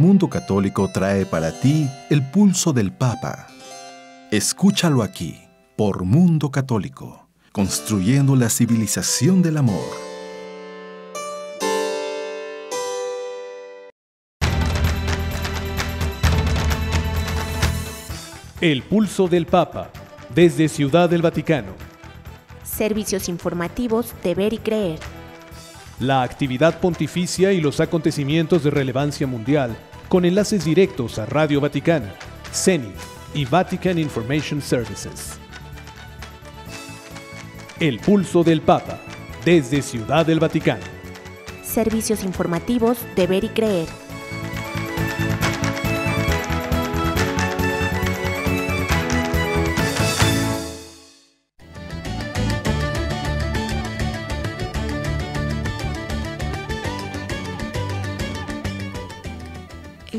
Mundo Católico trae para ti el pulso del Papa. Escúchalo aquí, por Mundo Católico, construyendo la civilización del amor. El pulso del Papa, desde Ciudad del Vaticano. Servicios informativos, de ver y creer la actividad pontificia y los acontecimientos de relevancia mundial, con enlaces directos a Radio Vaticana, CENI y Vatican Information Services. El pulso del Papa, desde Ciudad del Vaticano. Servicios informativos, deber y creer.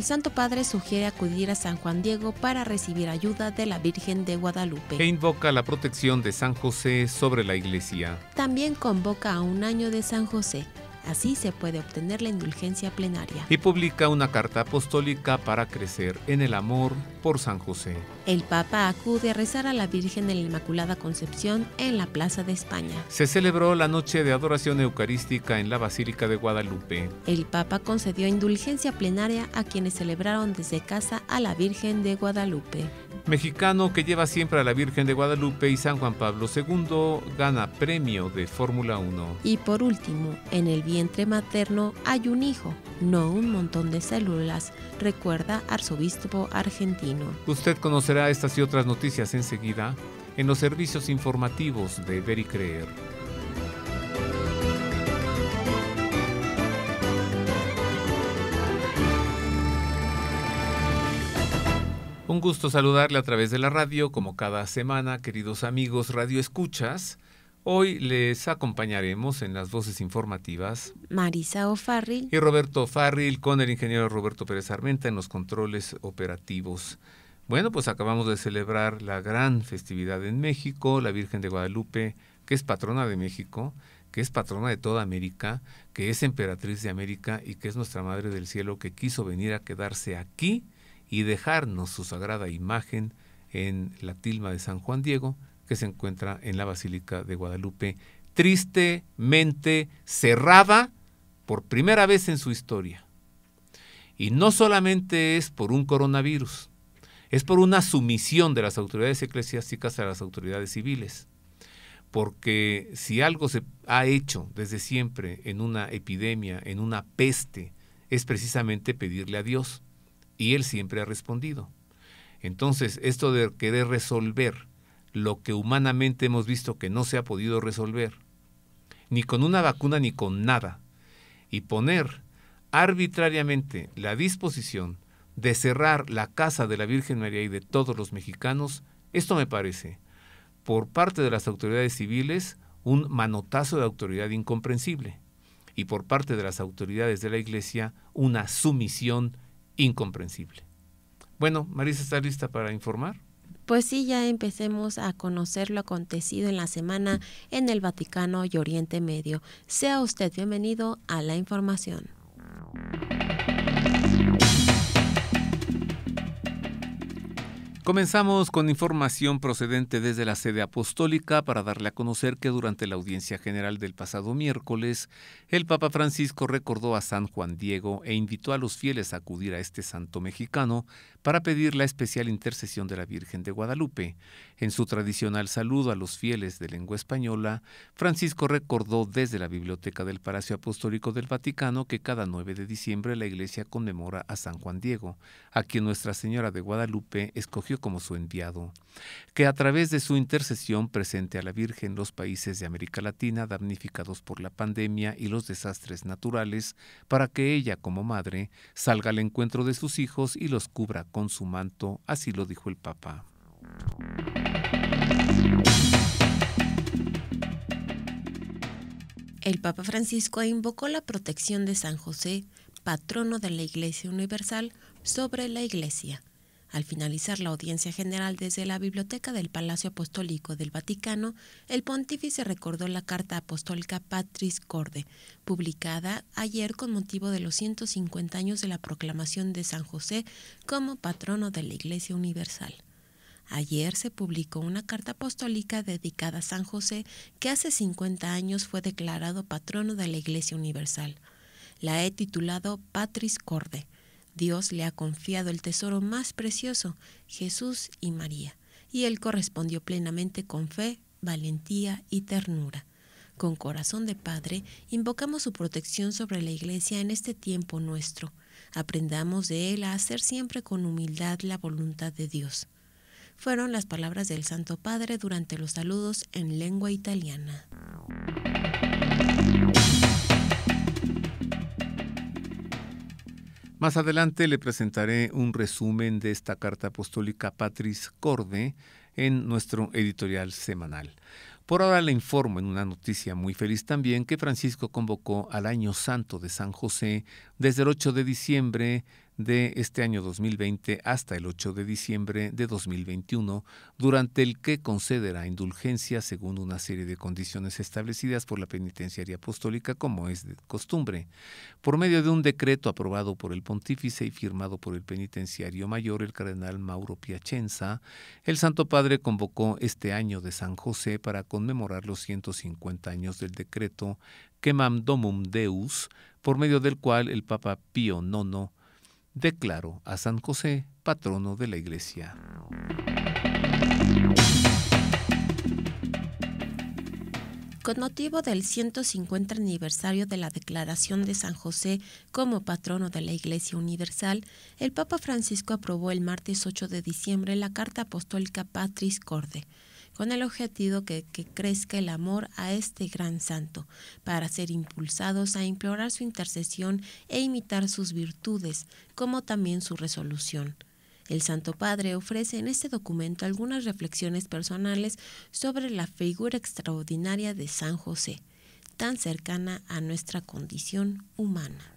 Santo Padre sugiere acudir a San Juan Diego para recibir ayuda de la Virgen de Guadalupe. E invoca la protección de San José sobre la iglesia. También convoca a un año de San José. Así se puede obtener la indulgencia plenaria. Y publica una carta apostólica para crecer en el amor por San José. El Papa acude a rezar a la Virgen de la Inmaculada Concepción en la Plaza de España. Se celebró la noche de adoración eucarística en la Basílica de Guadalupe. El Papa concedió indulgencia plenaria a quienes celebraron desde casa a la Virgen de Guadalupe mexicano que lleva siempre a la Virgen de Guadalupe y San Juan Pablo II gana premio de Fórmula 1. Y por último, en el vientre materno hay un hijo, no un montón de células, recuerda arzobispo argentino. Usted conocerá estas y otras noticias enseguida en los servicios informativos de Ver y Creer. un gusto saludarle a través de la radio, como cada semana, queridos amigos Radio Escuchas. Hoy les acompañaremos en las voces informativas Marisa O'Farrill y Roberto O'Farrill con el ingeniero Roberto Pérez Armenta en los controles operativos. Bueno, pues acabamos de celebrar la gran festividad en México, la Virgen de Guadalupe, que es patrona de México, que es patrona de toda América, que es emperatriz de América y que es nuestra Madre del Cielo que quiso venir a quedarse aquí y dejarnos su sagrada imagen en la tilma de San Juan Diego, que se encuentra en la Basílica de Guadalupe, tristemente cerrada por primera vez en su historia. Y no solamente es por un coronavirus, es por una sumisión de las autoridades eclesiásticas a las autoridades civiles. Porque si algo se ha hecho desde siempre en una epidemia, en una peste, es precisamente pedirle a Dios y él siempre ha respondido. Entonces, esto de querer resolver lo que humanamente hemos visto que no se ha podido resolver, ni con una vacuna ni con nada, y poner arbitrariamente la disposición de cerrar la casa de la Virgen María y de todos los mexicanos, esto me parece, por parte de las autoridades civiles, un manotazo de autoridad incomprensible, y por parte de las autoridades de la Iglesia, una sumisión incomprensible. Bueno, Marisa, ¿está lista para informar? Pues sí, ya empecemos a conocer lo acontecido en la semana en el Vaticano y Oriente Medio. Sea usted bienvenido a la información. Comenzamos con información procedente desde la sede apostólica para darle a conocer que durante la audiencia general del pasado miércoles, el Papa Francisco recordó a San Juan Diego e invitó a los fieles a acudir a este santo mexicano para pedir la especial intercesión de la Virgen de Guadalupe. En su tradicional saludo a los fieles de lengua española, Francisco recordó desde la biblioteca del Palacio Apostólico del Vaticano que cada 9 de diciembre la Iglesia conmemora a San Juan Diego, a quien Nuestra Señora de Guadalupe escogió como su enviado, que a través de su intercesión presente a la Virgen los países de América Latina damnificados por la pandemia y los desastres naturales, para que ella como madre salga al encuentro de sus hijos y los cubra con su manto, así lo dijo el Papa. El Papa Francisco invocó la protección de San José, patrono de la Iglesia Universal, sobre la Iglesia al finalizar la audiencia general desde la Biblioteca del Palacio Apostólico del Vaticano, el pontífice recordó la carta apostólica Patris Corde, publicada ayer con motivo de los 150 años de la proclamación de San José como patrono de la Iglesia Universal. Ayer se publicó una carta apostólica dedicada a San José, que hace 50 años fue declarado patrono de la Iglesia Universal. La he titulado Patris Corde Dios le ha confiado el tesoro más precioso, Jesús y María, y él correspondió plenamente con fe, valentía y ternura. Con corazón de Padre, invocamos su protección sobre la Iglesia en este tiempo nuestro. Aprendamos de él a hacer siempre con humildad la voluntad de Dios. Fueron las palabras del Santo Padre durante los saludos en lengua italiana. Más adelante le presentaré un resumen de esta carta apostólica Patris Corde en nuestro editorial semanal. Por ahora le informo en una noticia muy feliz también que Francisco convocó al Año Santo de San José desde el 8 de diciembre de este año 2020 hasta el 8 de diciembre de 2021, durante el que concederá indulgencia según una serie de condiciones establecidas por la penitenciaria apostólica como es de costumbre. Por medio de un decreto aprobado por el pontífice y firmado por el penitenciario mayor, el cardenal Mauro Piacenza, el Santo Padre convocó este año de San José para conmemorar los 150 años del decreto Quemam Domum Deus, por medio del cual el Papa Pío IX declaro a San José patrono de la Iglesia. Con motivo del 150 aniversario de la declaración de San José como patrono de la Iglesia Universal, el Papa Francisco aprobó el martes 8 de diciembre la Carta Apostólica Patris Corde con el objetivo de que crezca el amor a este gran santo, para ser impulsados a implorar su intercesión e imitar sus virtudes, como también su resolución. El Santo Padre ofrece en este documento algunas reflexiones personales sobre la figura extraordinaria de San José, tan cercana a nuestra condición humana.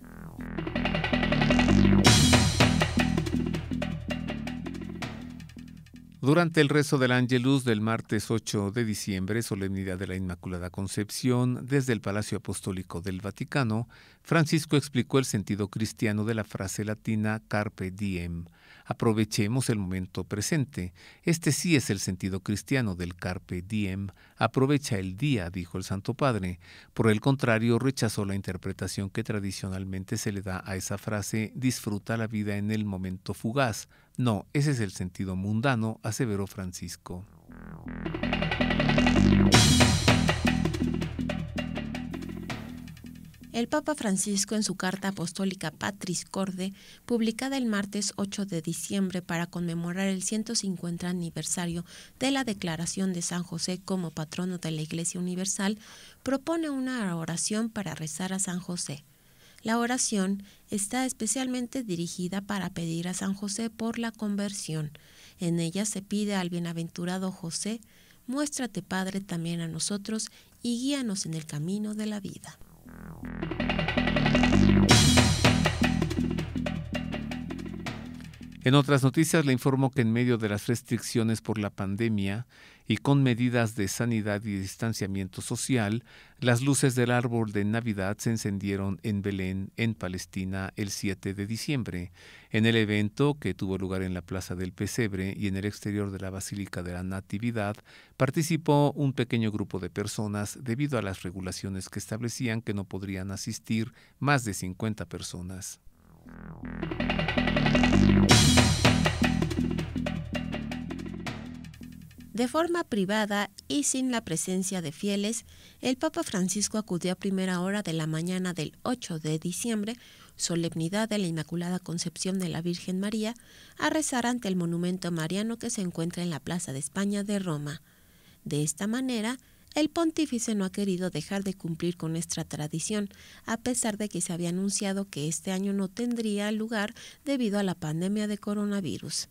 Durante el rezo del Angelus del martes 8 de diciembre, solemnidad de la Inmaculada Concepción, desde el Palacio Apostólico del Vaticano, Francisco explicó el sentido cristiano de la frase latina carpe diem. Aprovechemos el momento presente. Este sí es el sentido cristiano del carpe diem. Aprovecha el día, dijo el Santo Padre. Por el contrario, rechazó la interpretación que tradicionalmente se le da a esa frase disfruta la vida en el momento fugaz no, ese es el sentido mundano, aseveró Francisco. El Papa Francisco en su carta apostólica Patris Corde, publicada el martes 8 de diciembre para conmemorar el 150 aniversario de la declaración de San José como patrono de la Iglesia Universal, propone una oración para rezar a San José. La oración está especialmente dirigida para pedir a San José por la conversión. En ella se pide al bienaventurado José, muéstrate Padre también a nosotros y guíanos en el camino de la vida. En otras noticias le informo que en medio de las restricciones por la pandemia, y con medidas de sanidad y distanciamiento social, las luces del árbol de Navidad se encendieron en Belén, en Palestina, el 7 de diciembre. En el evento, que tuvo lugar en la Plaza del Pesebre y en el exterior de la Basílica de la Natividad, participó un pequeño grupo de personas debido a las regulaciones que establecían que no podrían asistir más de 50 personas. De forma privada y sin la presencia de fieles, el Papa Francisco acudió a primera hora de la mañana del 8 de diciembre, solemnidad de la Inmaculada Concepción de la Virgen María, a rezar ante el monumento mariano que se encuentra en la Plaza de España de Roma. De esta manera, el pontífice no ha querido dejar de cumplir con nuestra tradición, a pesar de que se había anunciado que este año no tendría lugar debido a la pandemia de coronavirus.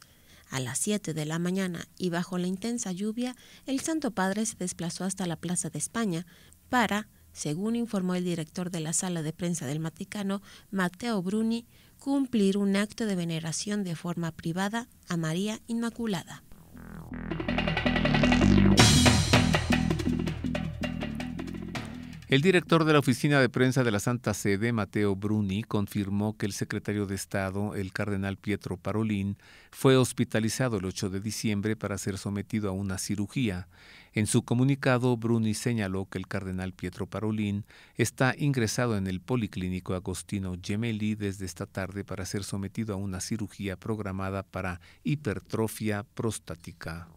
A las 7 de la mañana y bajo la intensa lluvia, el Santo Padre se desplazó hasta la Plaza de España para, según informó el director de la sala de prensa del Vaticano, Matteo Bruni, cumplir un acto de veneración de forma privada a María Inmaculada. El director de la oficina de prensa de la Santa Sede, Mateo Bruni, confirmó que el secretario de Estado, el cardenal Pietro Parolín, fue hospitalizado el 8 de diciembre para ser sometido a una cirugía. En su comunicado, Bruni señaló que el cardenal Pietro Parolín está ingresado en el Policlínico Agostino Gemelli desde esta tarde para ser sometido a una cirugía programada para hipertrofia prostática.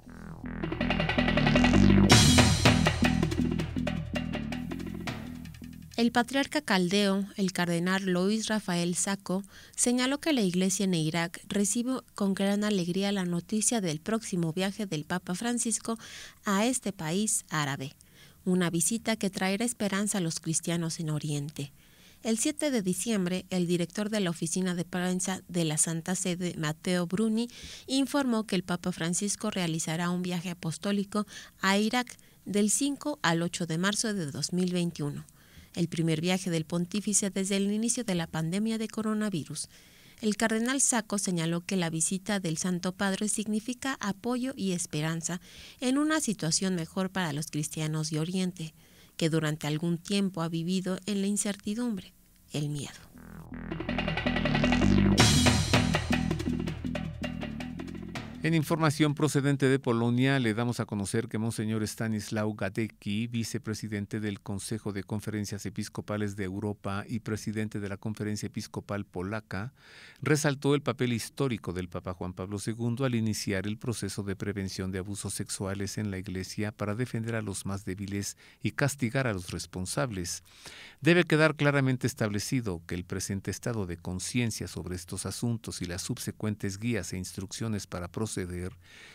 El patriarca caldeo, el cardenal Luis Rafael Saco, señaló que la iglesia en Irak recibe con gran alegría la noticia del próximo viaje del Papa Francisco a este país árabe, una visita que traerá esperanza a los cristianos en Oriente. El 7 de diciembre, el director de la oficina de prensa de la Santa Sede, Mateo Bruni, informó que el Papa Francisco realizará un viaje apostólico a Irak del 5 al 8 de marzo de 2021 el primer viaje del pontífice desde el inicio de la pandemia de coronavirus. El cardenal Saco señaló que la visita del Santo Padre significa apoyo y esperanza en una situación mejor para los cristianos de Oriente, que durante algún tiempo ha vivido en la incertidumbre, el miedo. En información procedente de Polonia, le damos a conocer que Monseñor Stanislaw Gadecki, vicepresidente del Consejo de Conferencias Episcopales de Europa y presidente de la Conferencia Episcopal Polaca, resaltó el papel histórico del Papa Juan Pablo II al iniciar el proceso de prevención de abusos sexuales en la Iglesia para defender a los más débiles y castigar a los responsables. Debe quedar claramente establecido que el presente estado de conciencia sobre estos asuntos y las subsecuentes guías e instrucciones para proceder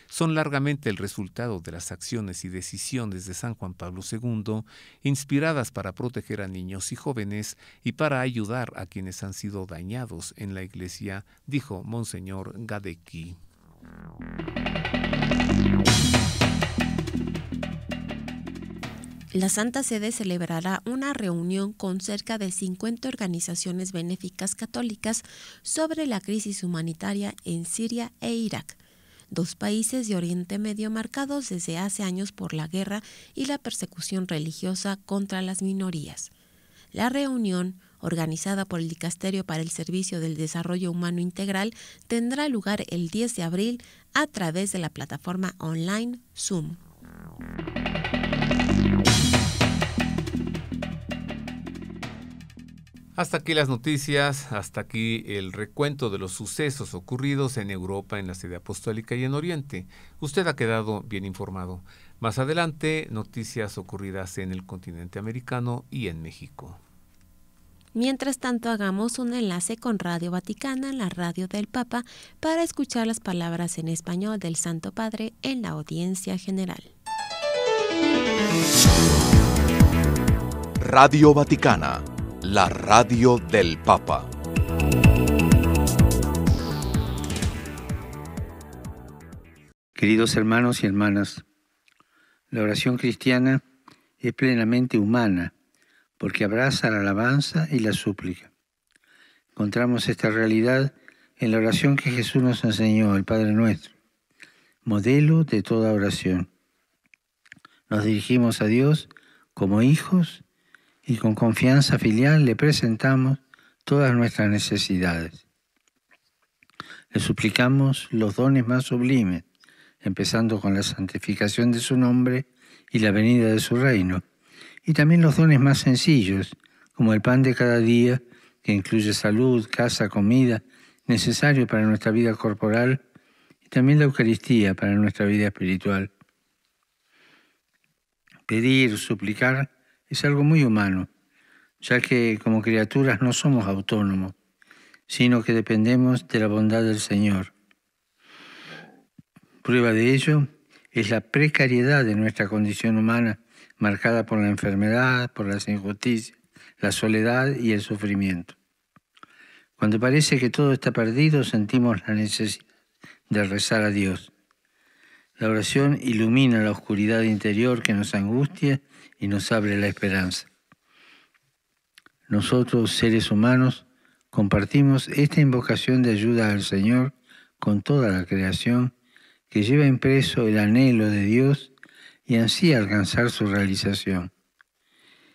son largamente el resultado de las acciones y decisiones de San Juan Pablo II, inspiradas para proteger a niños y jóvenes y para ayudar a quienes han sido dañados en la Iglesia, dijo Monseñor Gadecki. La Santa Sede celebrará una reunión con cerca de 50 organizaciones benéficas católicas sobre la crisis humanitaria en Siria e Irak dos países de Oriente Medio marcados desde hace años por la guerra y la persecución religiosa contra las minorías. La reunión, organizada por el Dicasterio para el Servicio del Desarrollo Humano Integral, tendrá lugar el 10 de abril a través de la plataforma online Zoom. Hasta aquí las noticias, hasta aquí el recuento de los sucesos ocurridos en Europa, en la sede apostólica y en Oriente. Usted ha quedado bien informado. Más adelante, noticias ocurridas en el continente americano y en México. Mientras tanto, hagamos un enlace con Radio Vaticana, la radio del Papa, para escuchar las palabras en español del Santo Padre en la audiencia general. Radio Vaticana la radio del Papa. Queridos hermanos y hermanas, la oración cristiana es plenamente humana porque abraza la alabanza y la súplica. Encontramos esta realidad en la oración que Jesús nos enseñó, el Padre nuestro, modelo de toda oración. Nos dirigimos a Dios como hijos y con confianza filial le presentamos todas nuestras necesidades. Le suplicamos los dones más sublimes, empezando con la santificación de su nombre y la venida de su reino, y también los dones más sencillos, como el pan de cada día, que incluye salud, casa, comida, necesario para nuestra vida corporal, y también la Eucaristía para nuestra vida espiritual. Pedir, suplicar, es algo muy humano, ya que como criaturas no somos autónomos, sino que dependemos de la bondad del Señor. Prueba de ello es la precariedad de nuestra condición humana, marcada por la enfermedad, por las injusticias, la soledad y el sufrimiento. Cuando parece que todo está perdido, sentimos la necesidad de rezar a Dios. La oración ilumina la oscuridad interior que nos angustia y nos abre la esperanza. Nosotros, seres humanos, compartimos esta invocación de ayuda al Señor con toda la creación que lleva impreso el anhelo de Dios y así alcanzar su realización.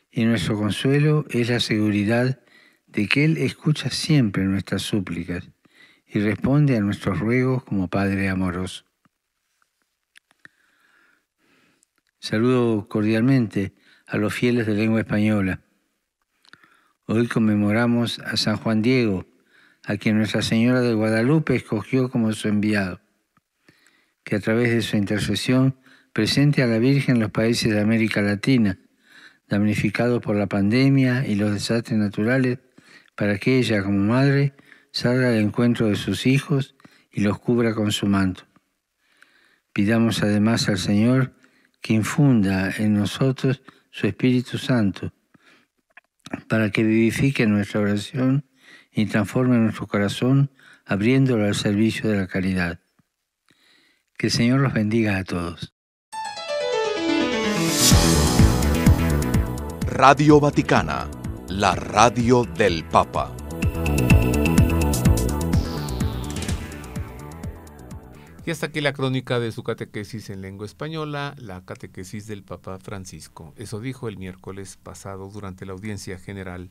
Y nuestro consuelo es la seguridad de que Él escucha siempre nuestras súplicas y responde a nuestros ruegos como Padre amoroso. Saludo cordialmente a los fieles de lengua española. Hoy conmemoramos a San Juan Diego, a quien Nuestra Señora de Guadalupe escogió como su enviado, que a través de su intercesión presente a la Virgen los países de América Latina, damnificados por la pandemia y los desastres naturales, para que ella como madre salga al encuentro de sus hijos y los cubra con su manto. Pidamos además al Señor que infunda en nosotros su Espíritu Santo, para que vivifique nuestra oración y transforme nuestro corazón, abriéndolo al servicio de la caridad. Que el Señor los bendiga a todos. Radio Vaticana, la radio del Papa. Y hasta aquí la crónica de su catequesis en lengua española, la catequesis del Papa Francisco. Eso dijo el miércoles pasado durante la audiencia general.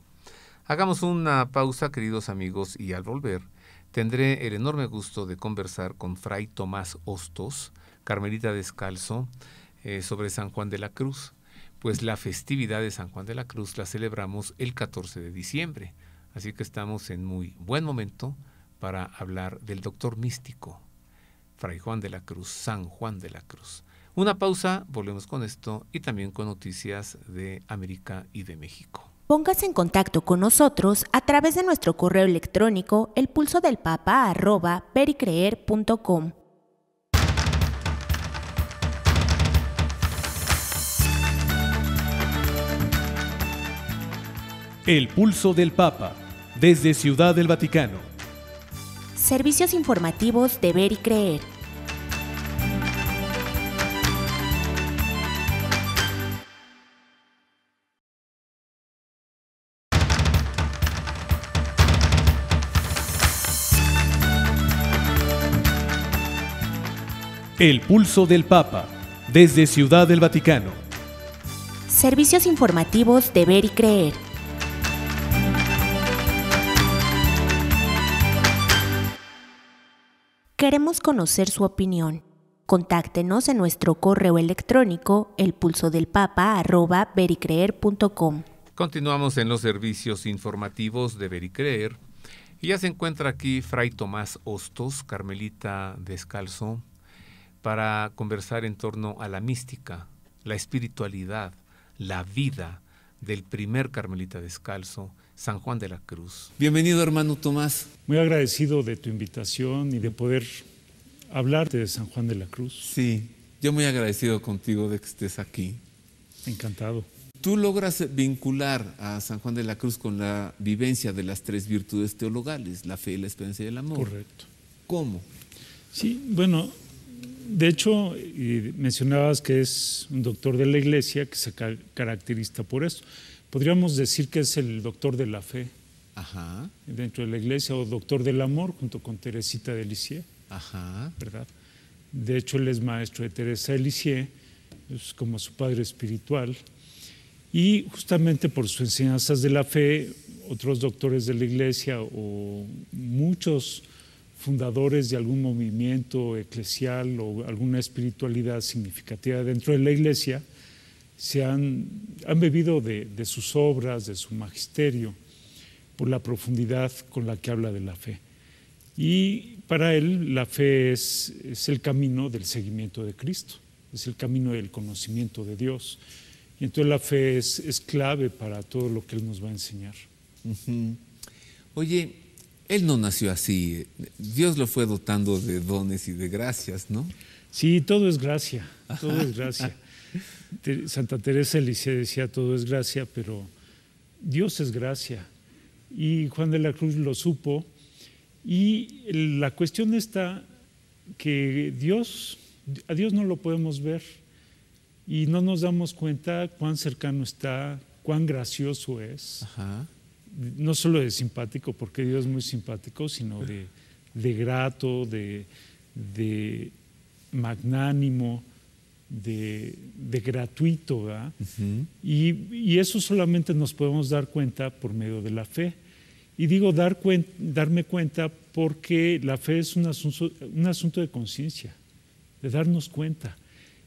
Hagamos una pausa, queridos amigos, y al volver tendré el enorme gusto de conversar con Fray Tomás Hostos, Carmelita Descalzo, eh, sobre San Juan de la Cruz, pues la festividad de San Juan de la Cruz la celebramos el 14 de diciembre. Así que estamos en muy buen momento para hablar del doctor místico, Fray Juan de la Cruz, San Juan de la Cruz. Una pausa, volvemos con esto y también con noticias de América y de México. Póngase en contacto con nosotros a través de nuestro correo electrónico pericreer.com El pulso del Papa desde Ciudad del Vaticano. Servicios informativos de ver y creer. El pulso del Papa, desde Ciudad del Vaticano. Servicios informativos de ver y creer. Queremos conocer su opinión. Contáctenos en nuestro correo electrónico elpulsodelpapa@vericreer.com. Continuamos en los servicios informativos de Vericreer. Y ya se encuentra aquí Fray Tomás Hostos, Carmelita Descalzo, para conversar en torno a la mística, la espiritualidad, la vida, del primer carmelita descalzo, San Juan de la Cruz. Bienvenido, hermano Tomás. Muy agradecido de tu invitación y de poder hablarte de San Juan de la Cruz. Sí, yo muy agradecido contigo de que estés aquí. Encantado. Tú logras vincular a San Juan de la Cruz con la vivencia de las tres virtudes teologales, la fe, la esperanza y el amor. Correcto. ¿Cómo? Sí, bueno, de hecho, y mencionabas que es un doctor de la iglesia que se caracteriza por esto. Podríamos decir que es el doctor de la fe Ajá. dentro de la iglesia o doctor del amor junto con Teresita de Lisieux. Ajá. ¿Verdad? De hecho, él es maestro de Teresa de Lisieux, es como su padre espiritual. Y justamente por sus enseñanzas de la fe, otros doctores de la iglesia o muchos fundadores de algún movimiento eclesial o alguna espiritualidad significativa dentro de la iglesia se han, han bebido de, sus obras, de su magisterio, por la profundidad con la que habla de la fe. Y para él la fe es, es el camino del seguimiento de Cristo, es el camino del conocimiento de Dios. Y entonces la fe es, es clave para todo lo que él nos va a enseñar. Oye, él no nació así, Dios lo fue dotando de dones y de gracias, ¿no? Sí, todo es gracia, todo es gracia. Santa Teresa Elise decía, todo es gracia, pero Dios es gracia. Y Juan de la Cruz lo supo. Y la cuestión está que Dios, a Dios no lo podemos ver y no nos damos cuenta cuán cercano está, cuán gracioso es. Ajá no solo de simpático, porque Dios es muy simpático, sino de, grato, de, magnánimo, de, gratuito. y, eso solamente nos podemos dar cuenta por medio de la fe. Y digo dar darme cuenta porque la fe es un un asunto de conciencia, de darnos cuenta.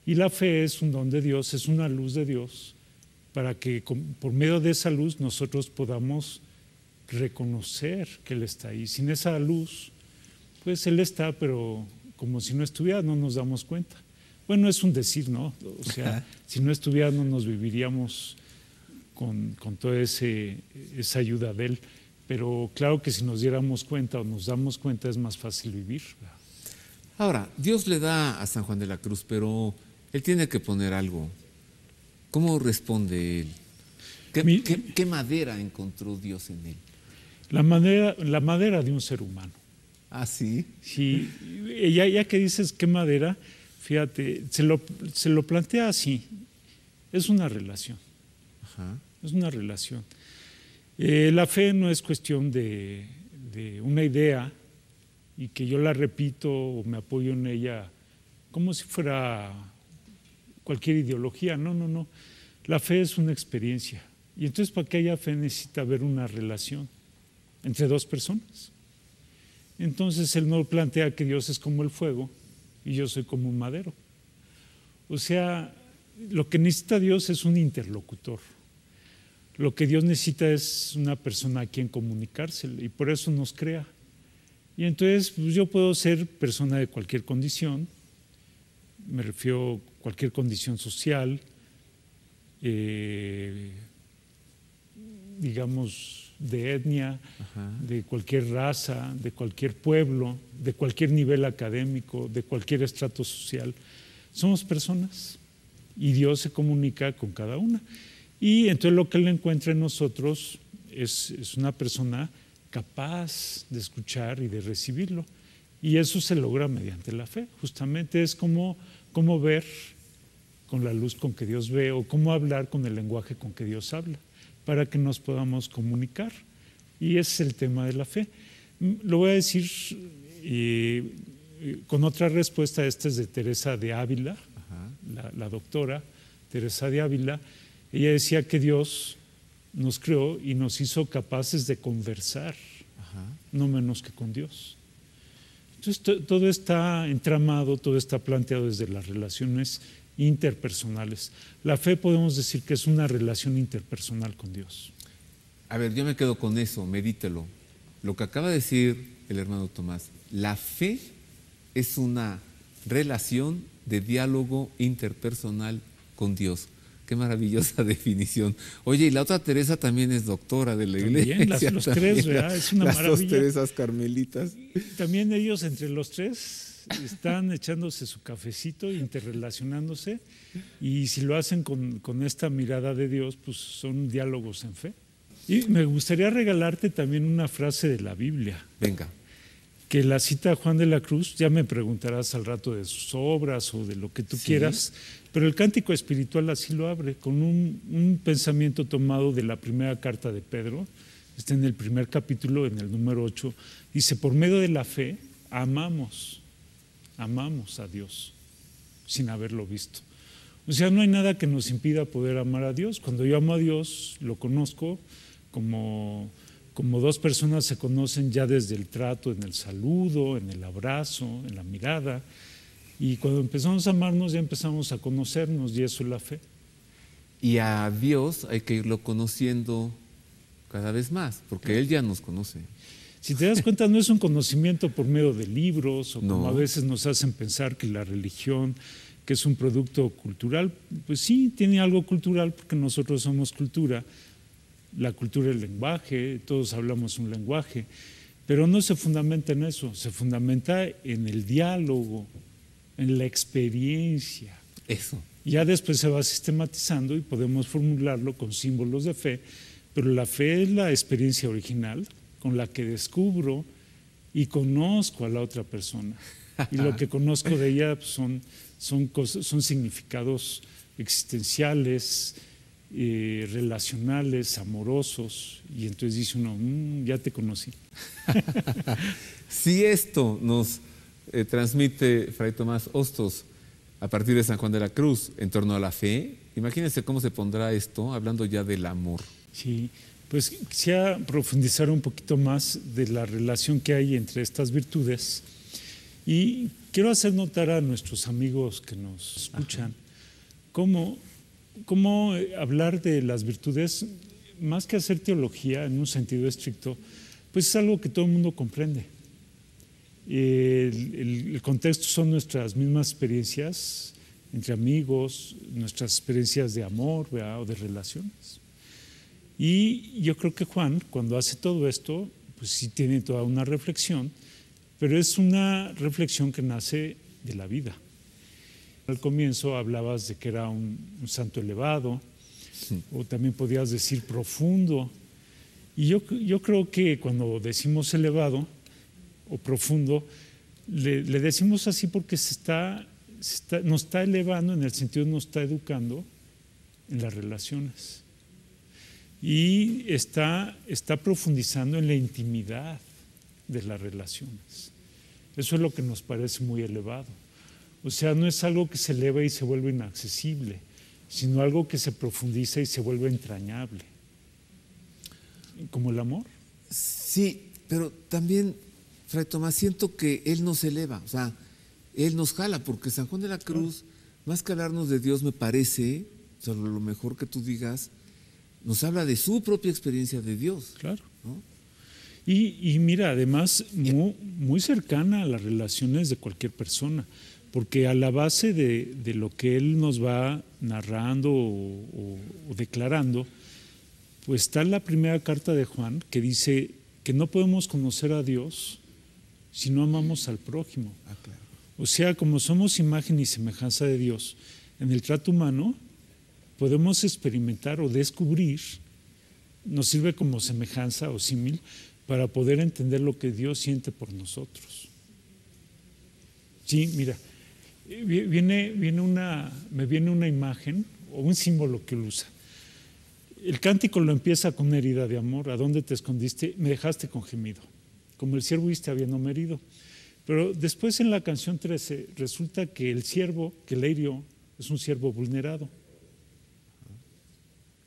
Y la fe es un don de Dios, es una luz de Dios para que por medio de esa luz nosotros podamos reconocer que Él está ahí. Sin esa luz, pues Él está, pero como si no estuviera, no nos damos cuenta. Bueno, es un decir, ¿no? O sea, si no estuviera, no nos viviríamos con, con toda esa ayuda de Él. Pero claro que si nos diéramos cuenta o nos damos cuenta, es más fácil vivir. Ahora, Dios le da a San Juan de la Cruz, pero Él tiene que poner algo. ¿Cómo responde él? ¿Qué, madera encontró Dios en él? La madera, la madera de un ser humano. Ah, sí. Sí, ya, que dices qué madera, fíjate, se lo, plantea así. Es una relación. Ajá. Es una relación. Eh, la fe no es cuestión de, de, una idea y que yo la repito o me apoyo en ella como si fuera cualquier ideología, no, no, no. La fe es una experiencia. Y entonces para que haya fe necesita haber una relación entre dos personas. Entonces él no plantea que Dios es como el fuego y yo soy como un madero. O sea, lo que necesita Dios es un interlocutor. Lo que Dios necesita es una persona a quien comunicarse y por eso nos crea. Y entonces pues, yo puedo ser persona de cualquier condición, me refiero cualquier condición social, eh, digamos, de etnia, de cualquier raza, de cualquier pueblo, de cualquier nivel académico, de cualquier estrato social. Somos personas y Dios se comunica con cada una. Y entonces lo que Él encuentra en nosotros es, es una persona capaz de escuchar y de recibirlo. Y eso se logra mediante la fe. Justamente es como, como ver con la luz con que Dios ve o cómo hablar con el lenguaje con que Dios habla, para que nos podamos comunicar. Y ese es el tema de la fe. Mm, lo voy a decir eh, eh, con otra respuesta, esta es de Teresa de Ávila, la, doctora Teresa de Ávila. Ella decía que Dios nos creó y nos hizo capaces de conversar, no menos que con Dios. Entonces todo está entramado, todo está planteado desde las relaciones interpersonales. La fe podemos decir que es una relación interpersonal con Dios. A ver, yo me quedo con eso, medítelo. Lo que acaba de decir el hermano Tomás, la fe es una relación de diálogo interpersonal con Dios. Qué maravillosa definición. Oye, y la otra Teresa también es doctora de la iglesia. carmelitas. también ellos entre los tres están echándose su cafecito, interrelacionándose, y si lo hacen con, esta mirada de Dios, pues son diálogos en fe. Y me gustaría regalarte también una frase de la Biblia. Venga. Que la cita Juan de la Cruz, ya me preguntarás al rato de sus obras o de lo que tú quieras, pero el cántico espiritual así lo abre, con un, un, pensamiento tomado de la primera carta de Pedro, está en el primer capítulo, en el número 8, dice, por medio de la fe amamos amamos a Dios sin haberlo visto. O sea, no hay nada que nos impida poder amar a Dios. Cuando yo amo a Dios, lo conozco como, como dos personas se conocen ya desde el trato, en el saludo, en el abrazo, en la mirada. Y cuando empezamos a amarnos ya empezamos a conocernos y eso es la fe. Y a Dios hay que irlo conociendo cada vez más, porque Él ya nos conoce. Si te das cuenta, no es un conocimiento por medio de libros o como a veces nos hacen pensar que la religión, que es un producto cultural, pues sí, tiene algo cultural porque nosotros somos cultura, la cultura es lenguaje, todos hablamos un lenguaje, pero no se fundamenta en eso, se fundamenta en el diálogo, en la experiencia. Eso. Ya después se va sistematizando y podemos formularlo con símbolos de fe, pero la fe es la experiencia original con la que descubro y conozco a la otra persona. Y lo que conozco de ella pues, son, son, son significados existenciales, eh, relacionales, amorosos, y entonces dice uno, mm, ya te conocí. si esto nos eh, transmite Fray Tomás Hostos a partir de San Juan de la Cruz en torno a la fe, imagínense cómo se pondrá esto hablando ya del amor. Sí, pues quisiera profundizar un poquito más de la relación que hay entre estas virtudes y quiero hacer notar a nuestros amigos que nos escuchan cómo, eh, hablar de las virtudes, más que hacer teología en un sentido estricto, pues es algo que todo el mundo comprende. el, contexto son nuestras mismas experiencias entre amigos, nuestras experiencias de amor o de relaciones. Y yo creo que Juan, cuando hace todo esto, pues sí tiene toda una reflexión, pero es una reflexión que nace de la vida. Al comienzo hablabas de que era un, santo elevado, o también podías decir profundo. Y yo, creo que cuando decimos elevado o profundo, le, decimos así porque está, nos está elevando en el sentido de nos está educando en las relaciones y está, está profundizando en la intimidad de las relaciones. Eso es lo que nos parece muy elevado. O sea, no es algo que se eleva y se vuelve inaccesible, sino algo que se profundiza y se vuelve entrañable. Como el amor. Sí, pero también, Fray Tomás, siento que Él nos eleva, o sea, Él nos jala, porque San Juan de la Cruz, más que hablarnos de Dios, me parece, o lo mejor que tú digas, nos habla de su propia experiencia de Dios. Claro. Y, mira, además, muy, cercana a las relaciones de cualquier persona, porque a la base de, lo que él nos va narrando o, declarando, pues está la primera carta de Juan que dice que no podemos conocer a Dios si no amamos al prójimo. Ah, o sea, como somos imagen y semejanza de Dios, en el trato humano podemos experimentar o descubrir, nos sirve como semejanza o símil para poder entender lo que Dios siente por nosotros. Sí, mira, eh, viene, viene una, me viene una imagen o un símbolo que lo usa. El cántico lo empieza con una herida de amor. ¿A dónde te escondiste? Me dejaste con gemido, como el siervo viste habiendo herido. Pero después en la canción 13 resulta que el siervo que le hirió es un siervo vulnerado.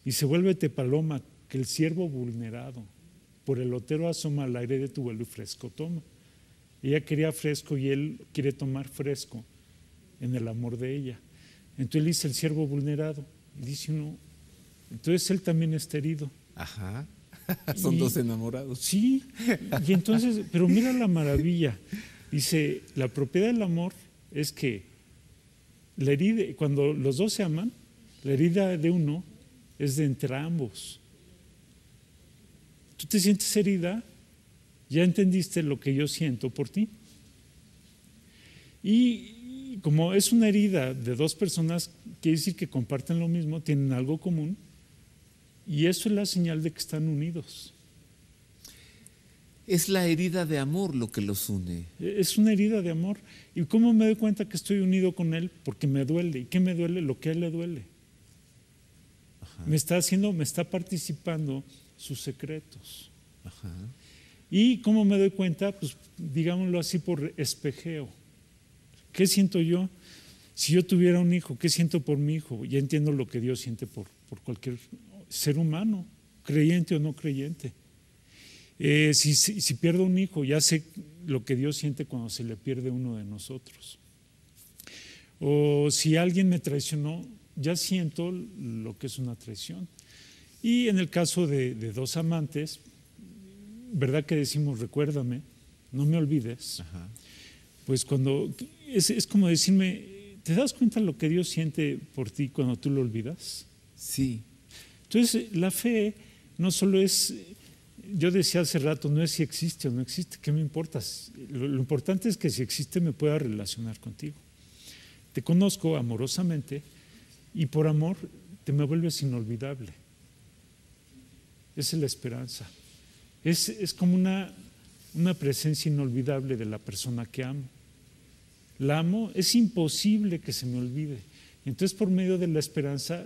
Y se vuélvete paloma, que el siervo vulnerado por el otero asoma al aire de tu vuelo fresco toma. Ella quería fresco y él quiere tomar fresco en el amor de ella. Entonces él dice el siervo vulnerado. Y dice uno, entonces él también está herido. Ajá. Son dos enamorados. Sí. Y entonces, pero mira la maravilla. Dice, la propiedad del amor es que la herida, cuando los dos se aman, la herida de uno es de entre ambos. ¿Tú te sientes herida? ¿Ya entendiste lo que yo siento por ti? Y como es una herida de dos personas, quiere decir que comparten lo mismo, tienen algo común, y eso es la señal de que están unidos. Es la herida de amor lo que los une. Es una herida de amor. ¿Y cómo me doy cuenta que estoy unido con él? Porque me duele. ¿Y qué me duele? Lo que a él le duele. Me está haciendo, me está participando sus secretos. ¿Y cómo me doy cuenta? Pues digámoslo así por espejeo. ¿Qué siento yo? Si yo tuviera un hijo, ¿qué siento por mi hijo? Ya entiendo lo que Dios siente por, por cualquier ser humano, creyente o no creyente. Eh, si, pierdo un hijo, ya sé lo que Dios siente cuando se le pierde uno de nosotros. O si alguien me traicionó, ya siento lo que es una traición. Y en el caso de, dos amantes, ¿verdad que decimos recuérdame? No me olvides. Pues cuando es, es, como decirme, ¿te das cuenta lo que Dios siente por ti cuando tú lo olvidas? Sí. Entonces la fe no solo es, yo decía hace rato, no es si existe o no existe, ¿qué me importa? lo importante es que si existe me pueda relacionar contigo. Te conozco amorosamente y por amor te me vuelves inolvidable. Esa es la esperanza. Es, como una, presencia inolvidable de la persona que amo. La amo, es imposible que se me olvide. Entonces por medio de la esperanza,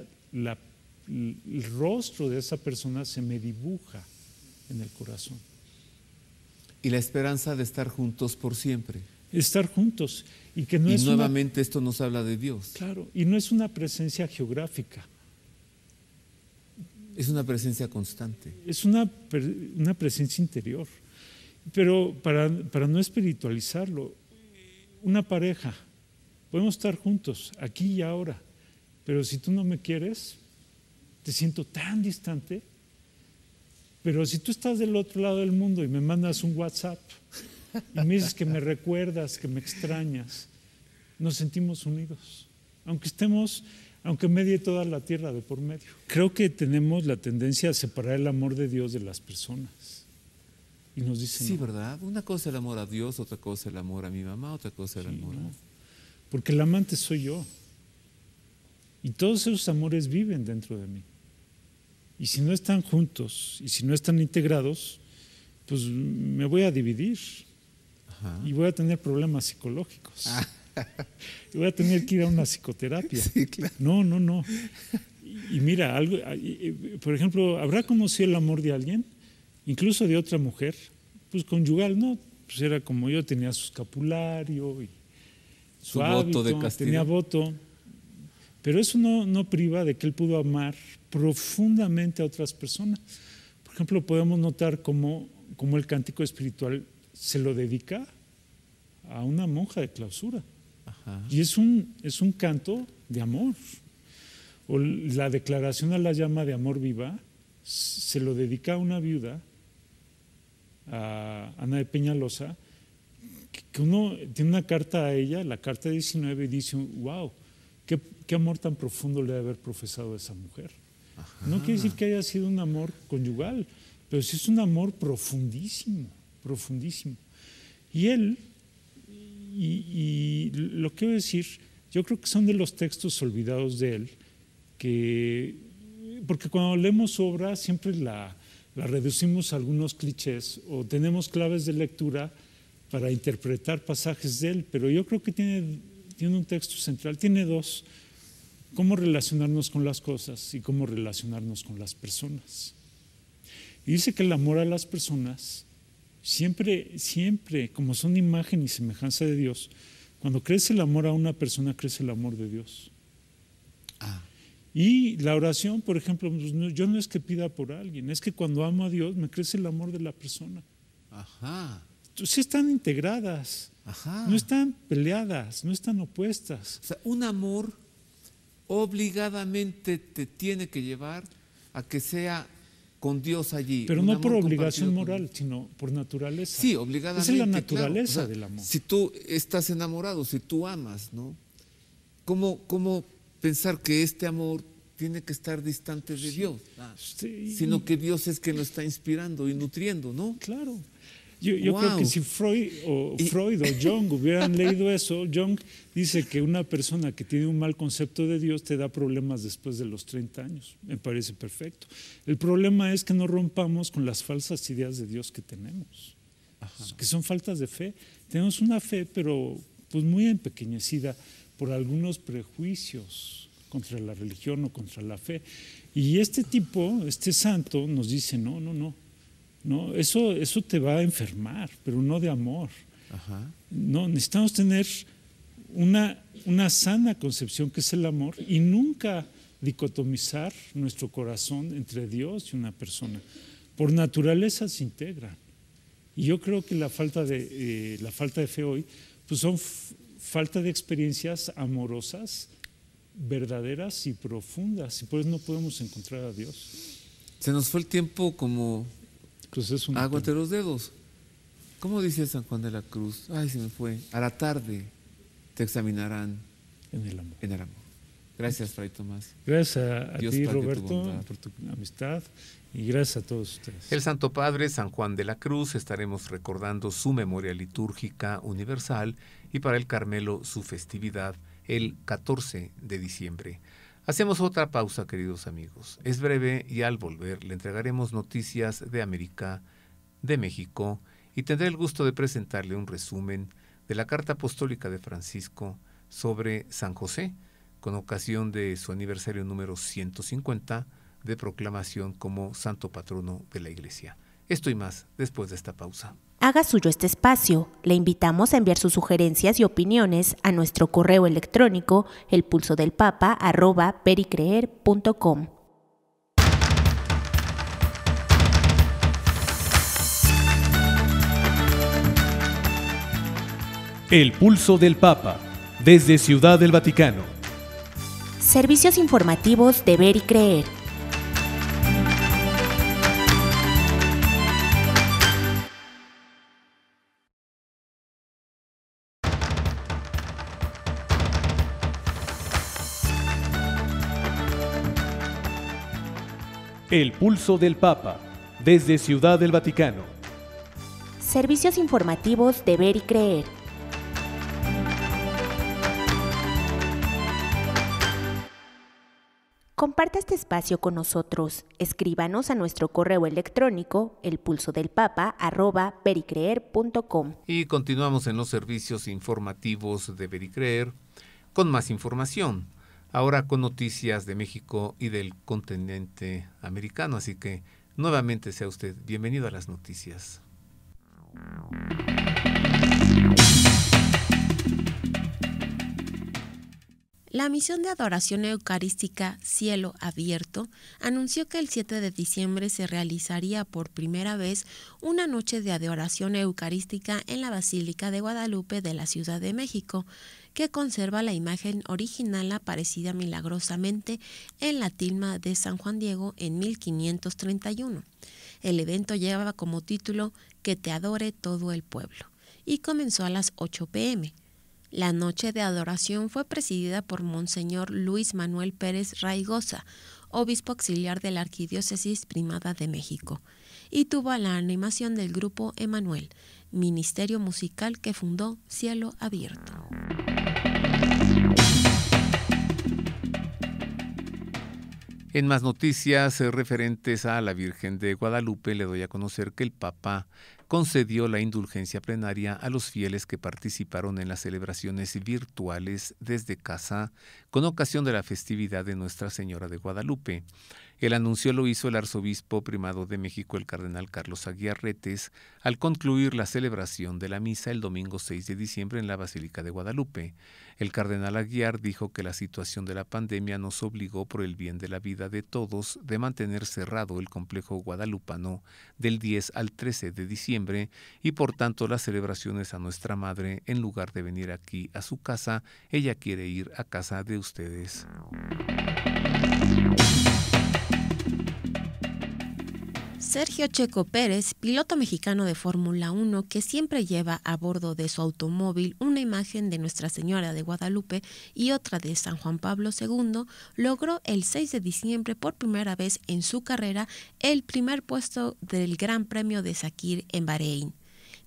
el rostro de esa persona se me dibuja en el corazón. Y la esperanza de estar juntos por siempre estar juntos. Y, que no nuevamente esto nos habla de Dios. Claro, y no es una presencia geográfica. Es una presencia constante. Es una, una presencia interior. Pero para, para no espiritualizarlo, una pareja, podemos estar juntos, aquí y ahora, pero si tú no me quieres, te siento tan distante. Pero si tú estás del otro lado del mundo y me mandas un WhatsApp, y me dices que me recuerdas, que me extrañas, nos sentimos unidos, aunque estemos, aunque medie toda la tierra de por medio. Creo que tenemos la tendencia a separar el amor de Dios de las personas. Y nos dicen. Sí, ¿verdad? Una cosa el amor a Dios, otra cosa el amor a mi mamá, otra cosa el amor Porque el amante soy yo. Y todos esos amores viven dentro de mí. Y si no están juntos y si no están integrados, pues me voy a dividir y voy a tener problemas psicológicos. Ah. Y voy a tener que ir a una psicoterapia. No, no, no. Y, mira, algo, por ejemplo, ¿habrá como si el amor de alguien? Incluso de otra mujer, pues conyugal, ¿no? Pues era como yo, tenía su escapulario y su, hábito, de Tenía voto. Pero eso no, no priva de que él pudo amar profundamente a otras personas. Por ejemplo, podemos notar como cómo el cántico espiritual se lo dedica a una monja de clausura. Y es un, es un canto de amor. O la declaración a la llama de amor viva se lo dedica a una viuda, a Ana de Peñalosa, que uno tiene una carta a ella, la carta 19, y dice, wow, qué, amor tan profundo le debe haber profesado a esa mujer. No quiere decir que haya sido un amor conyugal, pero sí es un amor profundísimo profundísimo. Y él, y, lo que voy decir, yo creo que son de los textos olvidados de él, que, porque cuando leemos obras obra siempre la, reducimos a algunos clichés o tenemos claves de lectura para interpretar pasajes de él, pero yo creo que tiene, tiene un texto central, tiene dos, cómo relacionarnos con las cosas y cómo relacionarnos con las personas. Y dice que el amor a las personas Siempre, siempre, como son imagen y semejanza de Dios, cuando crece el amor a una persona, crece el amor de Dios. Ah. Y la oración, por ejemplo, pues, yo no es que pida por alguien, es que cuando amo a Dios me crece el amor de la persona. Ajá. Entonces están integradas, Ajá. no están peleadas, no están opuestas. O sea, un amor obligadamente te tiene que llevar a que sea con Dios allí. Pero no por obligación moral, sino por naturaleza. Sí, obligadamente. es la naturaleza del amor. Si tú estás enamorado, si tú amas, ¿no? ¿Cómo, cómo pensar que este amor tiene que estar distante de Dios? Sino que Dios es quien lo está inspirando y nutriendo, ¿no? Claro. Yo, creo que si Freud o, Freud o Jung hubieran leído eso, Jung dice que una persona que tiene un mal concepto de Dios te da problemas después de los 30 años. Me parece perfecto. El problema es que no rompamos con las falsas ideas de Dios que tenemos, que son faltas de fe. Tenemos una fe, pero pues muy empequeñecida por algunos prejuicios contra la religión o contra la fe. Y este tipo, este santo, nos dice, no, no, no, ¿no? Eso, eso te va a enfermar, pero no de amor. No, necesitamos tener una, una sana concepción que es el amor y nunca dicotomizar nuestro corazón entre Dios y una persona. Por naturaleza se integra. Y yo creo que la falta de, eh, la falta de fe hoy pues son falta de experiencias amorosas, verdaderas y profundas. Y por eso no podemos encontrar a Dios. Se nos fue el tiempo como pues los dedos. ¿Cómo dice San Juan de la Cruz? Ay, se me fue. A la tarde te examinarán en el amor. Gracias, Fray Tomás. Gracias a, ti, Roberto, por tu amistad y gracias a todos ustedes. El Santo Padre San Juan de la Cruz estaremos recordando su memoria litúrgica universal y para el Carmelo su festividad el 14 de diciembre. Hacemos otra pausa, queridos amigos. Es breve y al volver le entregaremos noticias de América, de México, y tendré el gusto de presentarle un resumen de la Carta Apostólica de Francisco sobre San José, con ocasión de su aniversario número 150 de proclamación como Santo Patrono de la Iglesia. Esto y más después de esta pausa. Haga suyo este espacio. Le invitamos a enviar sus sugerencias y opiniones a nuestro correo electrónico elpulsodelpapa@pericreer.com. El pulso del Papa desde Ciudad del Vaticano. Servicios informativos de Ver y Creer. El pulso del Papa, desde Ciudad del Vaticano. Servicios informativos de ver y creer. Comparte este espacio con nosotros. Escríbanos a nuestro correo electrónico elpulsodelpapa@vericreer.com. Y continuamos en los servicios informativos de Ver y Creer con más información ahora con noticias de México y del continente americano. Así que nuevamente sea usted bienvenido a las noticias. La misión de adoración eucarística Cielo Abierto anunció que el 7 de diciembre se realizaría por primera vez una noche de adoración eucarística en la Basílica de Guadalupe de la Ciudad de México que conserva la imagen original aparecida milagrosamente en la tilma de San Juan Diego en 1531. El evento llevaba como título Que te adore todo el pueblo y comenzó a las 8 pm. La noche de adoración fue presidida por Monseñor Luis Manuel Pérez Raigosa, obispo auxiliar de la Arquidiócesis Primada de México, y tuvo la animación del grupo Emanuel, ministerio musical que fundó Cielo Abierto. En más noticias referentes a la Virgen de Guadalupe, le doy a conocer que el Papa concedió la indulgencia plenaria a los fieles que participaron en las celebraciones virtuales desde casa con ocasión de la festividad de Nuestra Señora de Guadalupe. El anuncio lo hizo el arzobispo primado de México, el cardenal Carlos Retes, al concluir la celebración de la misa el domingo 6 de diciembre en la Basílica de Guadalupe. El cardenal Aguiar dijo que la situación de la pandemia nos obligó por el bien de la vida de todos de mantener cerrado el complejo guadalupano del 10 al 13 de diciembre y por tanto las celebraciones a nuestra madre, en lugar de venir aquí a su casa, ella quiere ir a casa de ustedes. Sergio Checo Pérez, piloto mexicano de Fórmula 1 que siempre lleva a bordo de su automóvil una imagen de Nuestra Señora de Guadalupe y otra de San Juan Pablo II, logró el 6 de diciembre por primera vez en su carrera el primer puesto del Gran Premio de Sakir en Bahrein.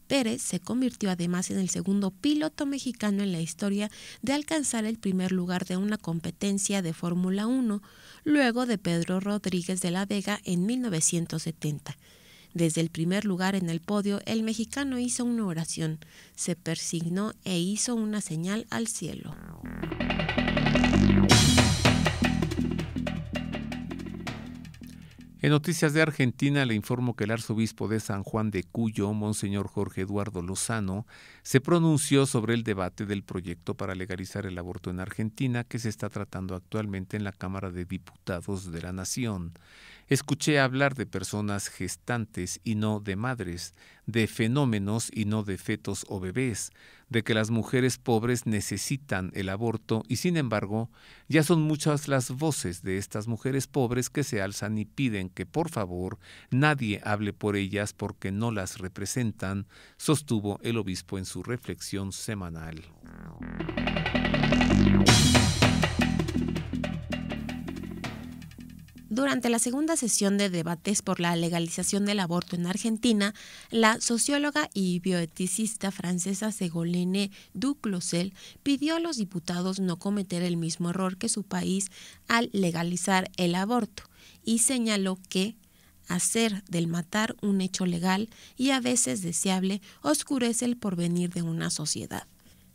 Pérez se convirtió además en el segundo piloto mexicano en la historia de alcanzar el primer lugar de una competencia de Fórmula 1, luego de Pedro Rodríguez de la Vega en 1970. Desde el primer lugar en el podio, el mexicano hizo una oración, se persignó e hizo una señal al cielo. En noticias de Argentina le informo que el arzobispo de San Juan de Cuyo, Monseñor Jorge Eduardo Lozano, se pronunció sobre el debate del proyecto para legalizar el aborto en Argentina que se está tratando actualmente en la Cámara de Diputados de la Nación. Escuché hablar de personas gestantes y no de madres, de fenómenos y no de fetos o bebés, de que las mujeres pobres necesitan el aborto y sin embargo ya son muchas las voces de estas mujeres pobres que se alzan y piden que por favor nadie hable por ellas porque no las representan, sostuvo el obispo en su reflexión semanal. Durante la segunda sesión de debates por la legalización del aborto en Argentina, la socióloga y bioeticista francesa Ségolène Duclosel pidió a los diputados no cometer el mismo error que su país al legalizar el aborto y señaló que hacer del matar un hecho legal y a veces deseable oscurece el porvenir de una sociedad.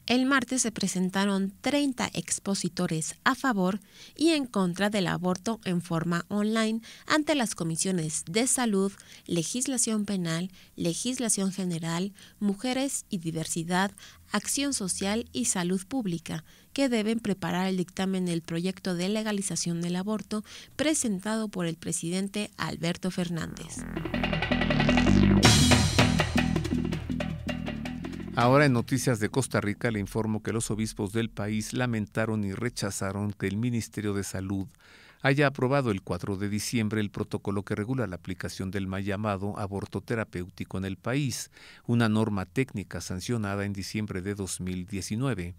El martes se presentaron 30 expositores a favor y en contra del aborto en forma online ante las comisiones de salud, legislación penal, legislación general, mujeres y diversidad, acción social y salud pública, que deben preparar el dictamen del proyecto de legalización del aborto presentado por el presidente Alberto Fernández. Ahora en Noticias de Costa Rica le informo que los obispos del país lamentaron y rechazaron que el Ministerio de Salud haya aprobado el 4 de diciembre el protocolo que regula la aplicación del mal llamado aborto terapéutico en el país, una norma técnica sancionada en diciembre de 2019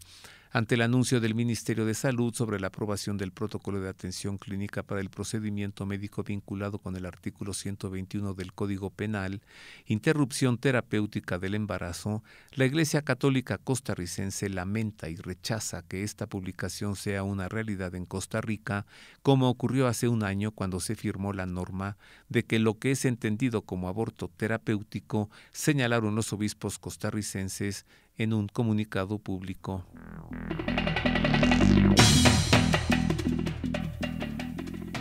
ante el anuncio del Ministerio de Salud sobre la aprobación del protocolo de atención clínica para el procedimiento médico vinculado con el artículo 121 del Código Penal, interrupción terapéutica del embarazo, la Iglesia Católica costarricense lamenta y rechaza que esta publicación sea una realidad en Costa Rica, como ocurrió hace un año cuando se firmó la norma de que lo que es entendido como aborto terapéutico, señalaron los obispos costarricenses, en un comunicado público.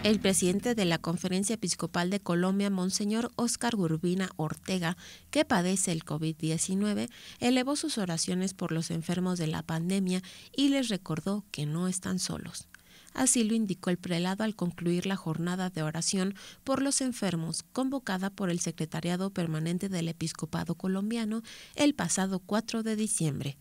El presidente de la Conferencia Episcopal de Colombia, Monseñor Óscar Gurbina Ortega, que padece el COVID-19, elevó sus oraciones por los enfermos de la pandemia y les recordó que no están solos. Así lo indicó el prelado al concluir la jornada de oración por los enfermos convocada por el Secretariado Permanente del Episcopado Colombiano el pasado 4 de diciembre.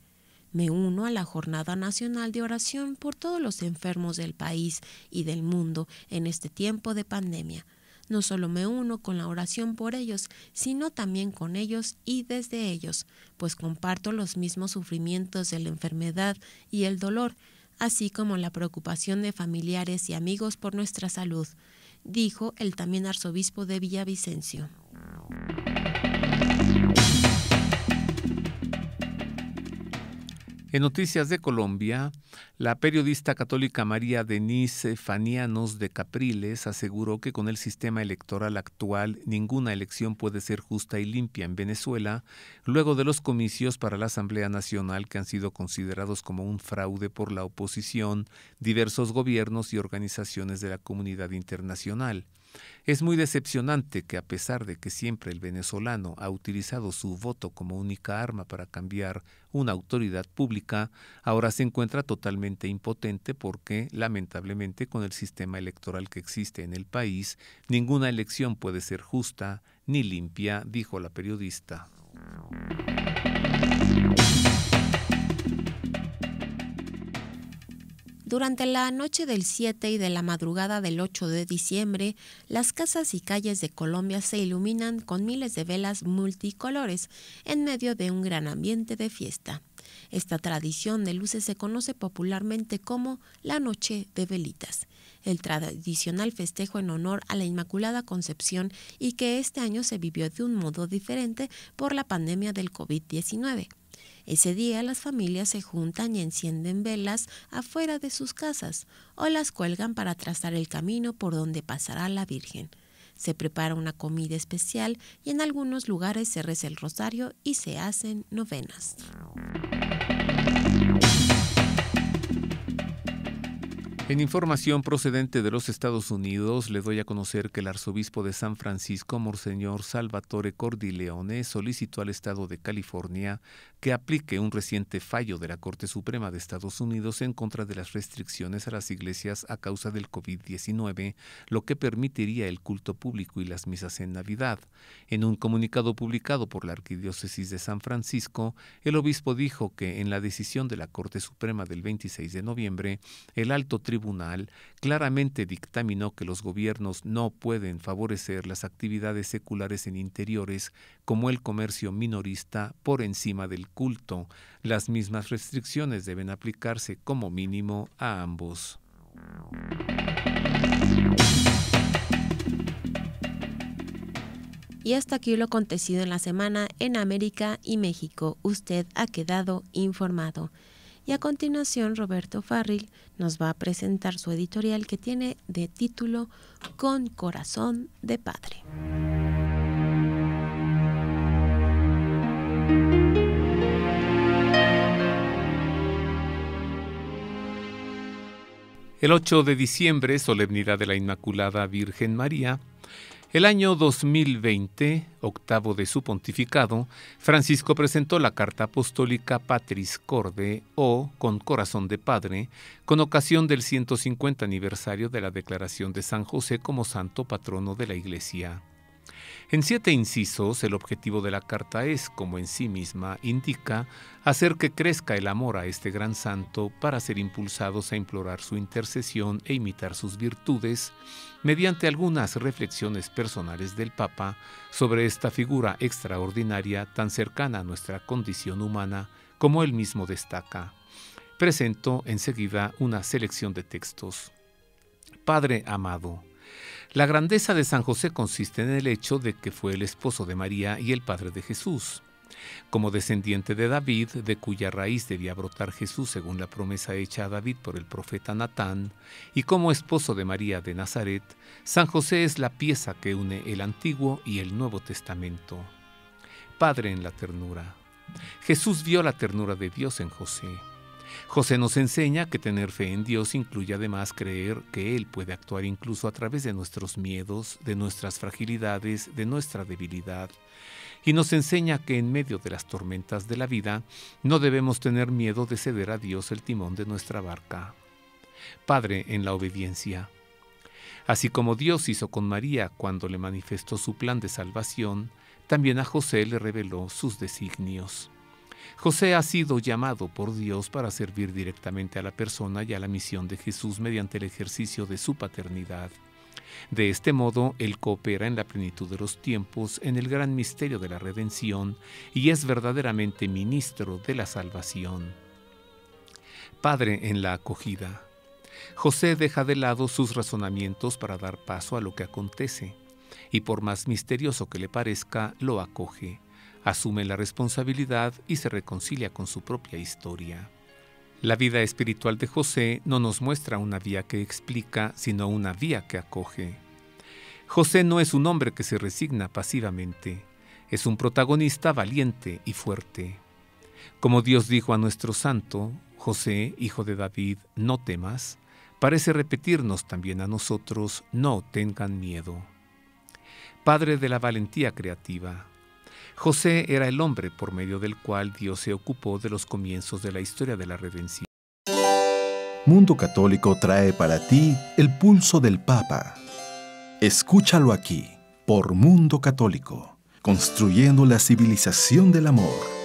Me uno a la Jornada Nacional de Oración por todos los enfermos del país y del mundo en este tiempo de pandemia. No solo me uno con la oración por ellos, sino también con ellos y desde ellos, pues comparto los mismos sufrimientos de la enfermedad y el dolor así como la preocupación de familiares y amigos por nuestra salud, dijo el también arzobispo de Villavicencio. En Noticias de Colombia, la periodista católica María Denise Fanianos de Capriles aseguró que con el sistema electoral actual ninguna elección puede ser justa y limpia en Venezuela, luego de los comicios para la Asamblea Nacional que han sido considerados como un fraude por la oposición, diversos gobiernos y organizaciones de la comunidad internacional. Es muy decepcionante que a pesar de que siempre el venezolano ha utilizado su voto como única arma para cambiar una autoridad pública, ahora se encuentra totalmente impotente porque, lamentablemente, con el sistema electoral que existe en el país, ninguna elección puede ser justa ni limpia, dijo la periodista. Durante la noche del 7 y de la madrugada del 8 de diciembre, las casas y calles de Colombia se iluminan con miles de velas multicolores en medio de un gran ambiente de fiesta. Esta tradición de luces se conoce popularmente como la Noche de Velitas, el tradicional festejo en honor a la Inmaculada Concepción y que este año se vivió de un modo diferente por la pandemia del COVID-19. Ese día las familias se juntan y encienden velas afuera de sus casas o las cuelgan para trazar el camino por donde pasará la Virgen. Se prepara una comida especial y en algunos lugares se reza el rosario y se hacen novenas. En información procedente de los Estados Unidos, le doy a conocer que el arzobispo de San Francisco, Monseñor Salvatore Cordileone, solicitó al Estado de California que aplique un reciente fallo de la Corte Suprema de Estados Unidos en contra de las restricciones a las iglesias a causa del COVID-19, lo que permitiría el culto público y las misas en Navidad. En un comunicado publicado por la Arquidiócesis de San Francisco, el obispo dijo que en la decisión de la Corte Suprema del 26 de noviembre, el alto tribunal tribunal claramente dictaminó que los gobiernos no pueden favorecer las actividades seculares en interiores como el comercio minorista por encima del culto. Las mismas restricciones deben aplicarse como mínimo a ambos. Y hasta aquí lo acontecido en la semana en América y México. Usted ha quedado informado. Y a continuación Roberto Farril nos va a presentar su editorial que tiene de título Con corazón de padre. El 8 de diciembre, solemnidad de la Inmaculada Virgen María, el año 2020, octavo de su pontificado, Francisco presentó la carta apostólica Patris Corde o Con Corazón de Padre, con ocasión del 150 aniversario de la declaración de San José como santo patrono de la Iglesia. En siete incisos, el objetivo de la carta es, como en sí misma indica, hacer que crezca el amor a este gran santo para ser impulsados a implorar su intercesión e imitar sus virtudes, mediante algunas reflexiones personales del Papa sobre esta figura extraordinaria tan cercana a nuestra condición humana, como él mismo destaca. Presento enseguida una selección de textos. Padre amado, la grandeza de San José consiste en el hecho de que fue el esposo de María y el padre de Jesús. Como descendiente de David, de cuya raíz debía brotar Jesús según la promesa hecha a David por el profeta Natán, y como esposo de María de Nazaret, San José es la pieza que une el Antiguo y el Nuevo Testamento. Padre en la ternura. Jesús vio la ternura de Dios en José José nos enseña que tener fe en Dios incluye además creer que Él puede actuar incluso a través de nuestros miedos, de nuestras fragilidades, de nuestra debilidad. Y nos enseña que en medio de las tormentas de la vida no debemos tener miedo de ceder a Dios el timón de nuestra barca. Padre en la obediencia. Así como Dios hizo con María cuando le manifestó su plan de salvación, también a José le reveló sus designios. José ha sido llamado por Dios para servir directamente a la persona y a la misión de Jesús mediante el ejercicio de su paternidad. De este modo, él coopera en la plenitud de los tiempos, en el gran misterio de la redención, y es verdaderamente ministro de la salvación. Padre en la acogida. José deja de lado sus razonamientos para dar paso a lo que acontece, y por más misterioso que le parezca, lo acoge asume la responsabilidad y se reconcilia con su propia historia. La vida espiritual de José no nos muestra una vía que explica, sino una vía que acoge. José no es un hombre que se resigna pasivamente, es un protagonista valiente y fuerte. Como Dios dijo a nuestro santo, José, hijo de David, no temas, parece repetirnos también a nosotros, no tengan miedo. Padre de la valentía creativa, José era el hombre por medio del cual Dios se ocupó de los comienzos de la historia de la redención. Mundo Católico trae para ti el pulso del Papa. Escúchalo aquí, por Mundo Católico, construyendo la civilización del amor.